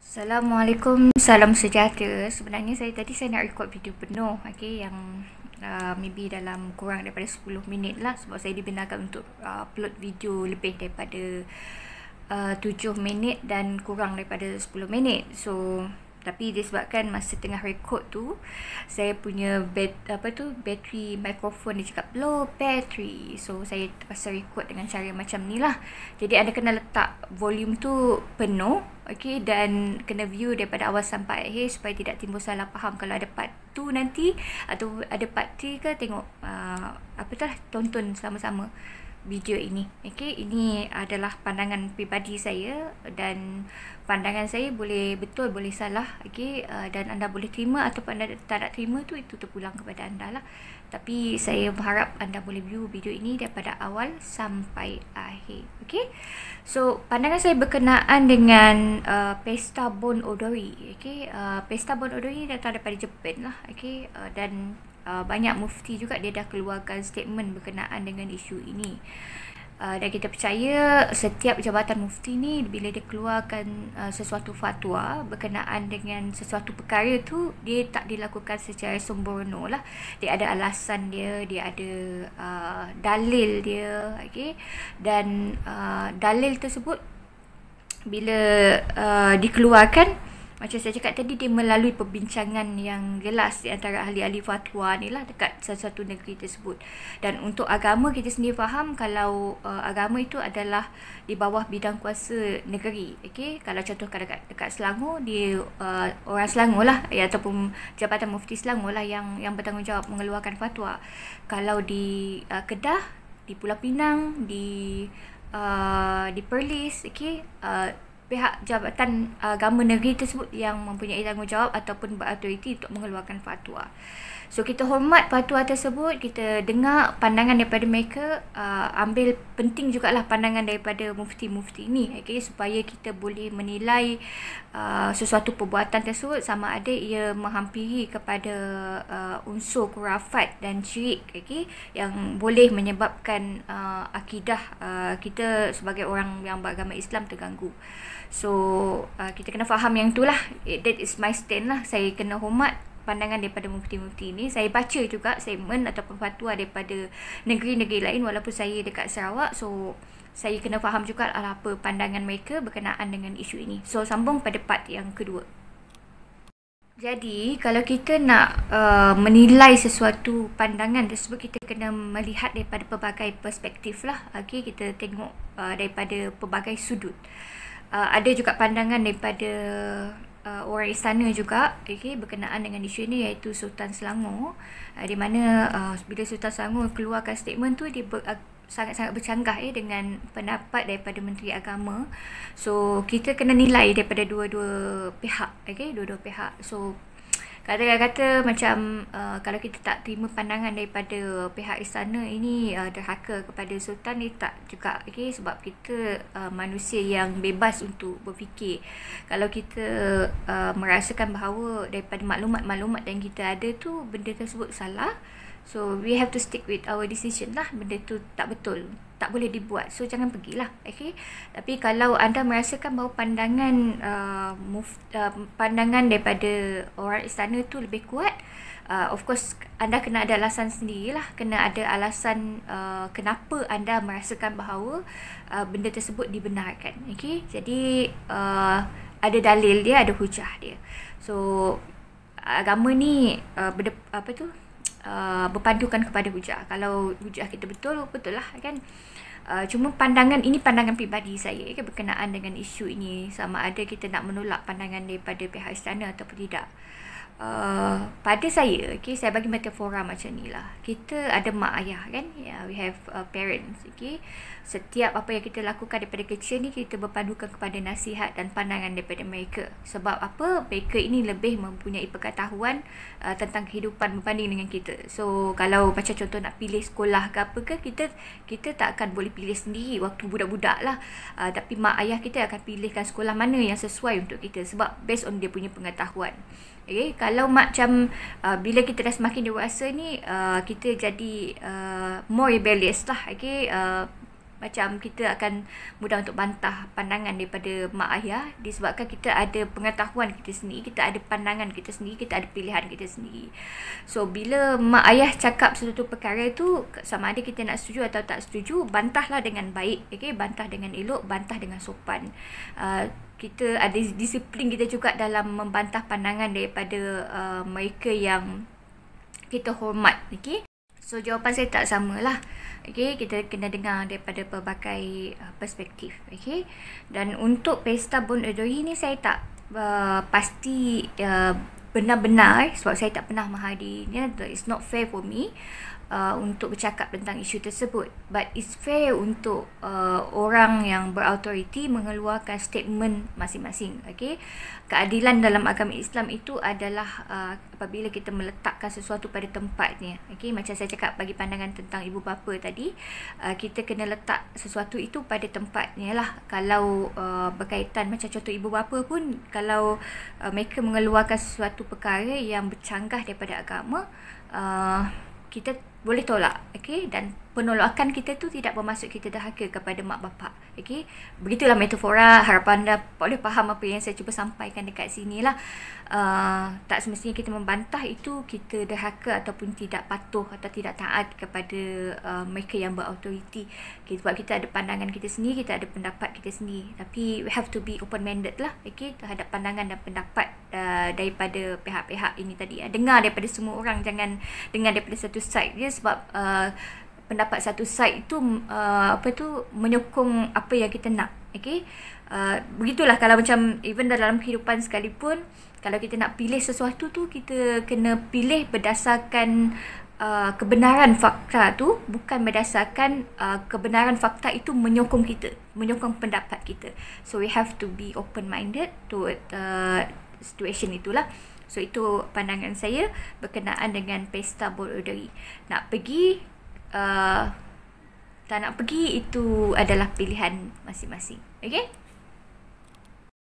Assalamualaikum, salam sejahtera. Sebenarnya saya tadi saya nak record video penuh, okay yang uh, maybe dalam kurang daripada 10 minit lah sebab saya dibenarkan untuk uh, upload video lebih daripada uh, 7 minit dan kurang daripada 10 minit. So, tapi disebabkan masa tengah record tu saya punya bat, apa tu bateri mikrofon dia cakap low battery so saya terpaksa record dengan cara macam ni lah jadi anda kena letak volume tu penuh okay, dan kena view daripada awal sampai akhir supaya tidak timbul salah faham kalau ada part tu nanti atau ada part 3 ke tengok uh, apa tu lah tonton sama-sama video ini. Okey, ini adalah pandangan pribadi saya dan pandangan saya boleh betul boleh salah. Okey, uh, eh, dan anda boleh terima ataupun anda tak nak terima tu itu terpulang kepada anda lah. Tapi saya berharap anda boleh view video ini daripada awal sampai akhir. Okey. So, pandangan saya berkenaan dengan uh, pesta bon odori. Okey, uh, eh, pesta bon odori datang daripada Jepun lah. Okey, uh, dan uh, banyak mufti juga dia dah keluarkan statement berkenaan dengan isu ini Uh, dan kita percaya setiap jabatan mufti ni bila dia keluarkan uh, sesuatu fatwa berkenaan dengan sesuatu perkara tu dia tak dilakukan secara sempurna lah dia ada alasan dia dia ada uh, dalil dia okey dan uh, dalil tersebut bila uh, dikeluarkan macam saya cakap tadi dia melalui perbincangan yang jelas di antara ahli-ahli fatwa ni lah dekat satu satu negeri tersebut dan untuk agama kita sendiri faham kalau uh, agama itu adalah di bawah bidang kuasa negeri okey kalau contohkan dekat dekat Selangor di uh, orang Selangor lah ya, ataupun jabatan mufti Selangor lah yang yang bertanggungjawab mengeluarkan fatwa kalau di uh, Kedah di Pulau Pinang di uh, di Perlis okay uh, pihak jabatan uh, agama negeri tersebut yang mempunyai tanggungjawab ataupun berautoriti untuk mengeluarkan fatwa. So kita hormat fatwa tersebut, kita dengar pandangan daripada mereka, uh, ambil penting juga lah pandangan daripada mufti-mufti ini, okay, supaya kita boleh menilai uh, sesuatu perbuatan tersebut sama ada ia menghampiri kepada uh, unsur kurafat dan syirik okay, yang boleh menyebabkan uh, akidah uh, kita sebagai orang yang beragama Islam terganggu. So uh, kita kena faham yang tu lah eh, That is my stand lah Saya kena hormat pandangan daripada mufti-mufti ni Saya baca juga statement atau fatwa daripada negeri-negeri lain Walaupun saya dekat Sarawak So saya kena faham juga lah apa pandangan mereka berkenaan dengan isu ini So sambung pada part yang kedua jadi kalau kita nak uh, menilai sesuatu pandangan tersebut kita kena melihat daripada pelbagai perspektif lah. Okay, kita tengok uh, daripada pelbagai sudut. Uh, uh, ada juga pandangan daripada uh, orang istana juga okay, berkenaan dengan isu ini iaitu Sultan Selangor uh, di mana uh, bila Sultan Selangor keluarkan statement tu dia ber, uh, sangat-sangat bercanggah eh, dengan pendapat daripada Menteri Agama so kita kena nilai daripada dua-dua pihak okay, dua-dua pihak so Kata-kata macam uh, kalau kita tak terima pandangan daripada pihak istana ini uh, derhaka kepada sultan ni tak juga okay? sebab kita uh, manusia yang bebas untuk berfikir. Kalau kita uh, merasakan bahawa daripada maklumat-maklumat yang kita ada tu benda tersebut salah, So we have to stick with our decision lah Benda tu tak betul Tak boleh dibuat So jangan pergilah Okay Tapi kalau anda merasakan bahawa pandangan uh, move, uh, Pandangan daripada orang istana tu lebih kuat uh, Of course anda kena ada alasan sendiri lah, Kena ada alasan uh, kenapa anda merasakan bahawa uh, Benda tersebut dibenarkan Okay Jadi uh, ada dalil dia ada hujah dia So agama ni uh, berde- apa tu Uh, berpadukan kepada hujah. Kalau hujah kita betul, betul lah kan. Uh, cuma pandangan ini pandangan pribadi saya kan, berkenaan dengan isu ini sama ada kita nak menolak pandangan daripada pihak istana ataupun tidak. Uh, Uh, pada saya okay, Saya bagi metafora macam ni lah Kita ada mak ayah kan yeah, We have uh, parents okay? Setiap apa yang kita lakukan daripada kecil ni Kita berpadukan kepada nasihat dan pandangan daripada mereka Sebab apa Mereka ini lebih mempunyai pengetahuan uh, Tentang kehidupan berbanding dengan kita So kalau macam contoh nak pilih sekolah ke apa ke Kita kita tak akan boleh pilih sendiri Waktu budak-budak lah uh, Tapi mak ayah kita akan pilihkan sekolah mana yang sesuai untuk kita Sebab based on dia punya pengetahuan Okay, kalau macam uh, bila kita dah semakin dewasa ni uh, kita jadi uh, more rebellious lah okay uh, macam kita akan mudah untuk bantah pandangan daripada mak ayah disebabkan kita ada pengetahuan kita sendiri, kita ada pandangan kita sendiri, kita ada pilihan kita sendiri. So bila mak ayah cakap sesuatu perkara tu sama ada kita nak setuju atau tak setuju, bantahlah dengan baik, okey, bantah dengan elok, bantah dengan sopan. Uh, kita ada disiplin kita juga dalam membantah pandangan daripada uh, mereka yang kita hormat, okey. So jawapan saya tak samalah. lah. Okay, kita kena dengar daripada pelbagai uh, perspektif. Okay, dan untuk pesta bon odori ni saya tak uh, pasti uh, benar-benar eh, sebab saya tak pernah menghadirinya. It's not fair for me. Uh, untuk bercakap tentang isu tersebut but it's fair untuk uh, orang yang berautoriti mengeluarkan statement masing-masing okay? keadilan dalam agama Islam itu adalah uh, apabila kita meletakkan sesuatu pada tempatnya okay? macam saya cakap bagi pandangan tentang ibu bapa tadi uh, kita kena letak sesuatu itu pada tempatnya lah kalau uh, berkaitan macam contoh ibu bapa pun kalau uh, mereka mengeluarkan sesuatu perkara yang bercanggah daripada agama uh, kita boleh tolak okey dan penolakan kita tu tidak bermaksud kita dahaka kepada mak bapak. Okey. Begitulah metafora. harapan anda boleh faham apa yang saya cuba sampaikan dekat sini lah. Uh, tak semestinya kita membantah itu kita dahaka ataupun tidak patuh atau tidak taat kepada uh, mereka yang berautoriti. Okay, sebab kita ada pandangan kita sendiri, kita ada pendapat kita sendiri. Tapi we have to be open-minded lah. Okey. Terhadap pandangan dan pendapat uh, daripada pihak-pihak ini tadi. Uh, dengar daripada semua orang. Jangan dengar daripada satu side je sebab uh, pendapat satu side itu uh, apa tu menyokong apa yang kita nak okey uh, begitulah kalau macam even dalam kehidupan sekalipun kalau kita nak pilih sesuatu tu kita kena pilih berdasarkan uh, kebenaran fakta tu bukan berdasarkan uh, kebenaran fakta itu menyokong kita menyokong pendapat kita so we have to be open minded to the uh, situation itulah So itu pandangan saya berkenaan dengan pesta borderi. Nak pergi, uh, tak nak pergi itu adalah pilihan masing-masing. Okay?